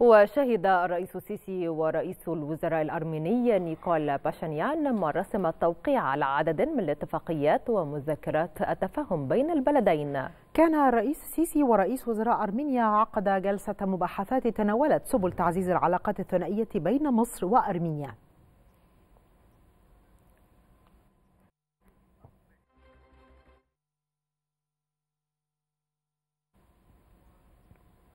وشهد الرئيس السيسي ورئيس الوزراء الأرميني نيكول باشانيان مراسم رسم التوقيع على عدد من الاتفاقيات ومذكرات التفاهم بين البلدين كان الرئيس السيسي ورئيس وزراء أرمينيا عقد جلسة مباحثات تناولت سبل تعزيز العلاقات الثنائية بين مصر وأرمينيا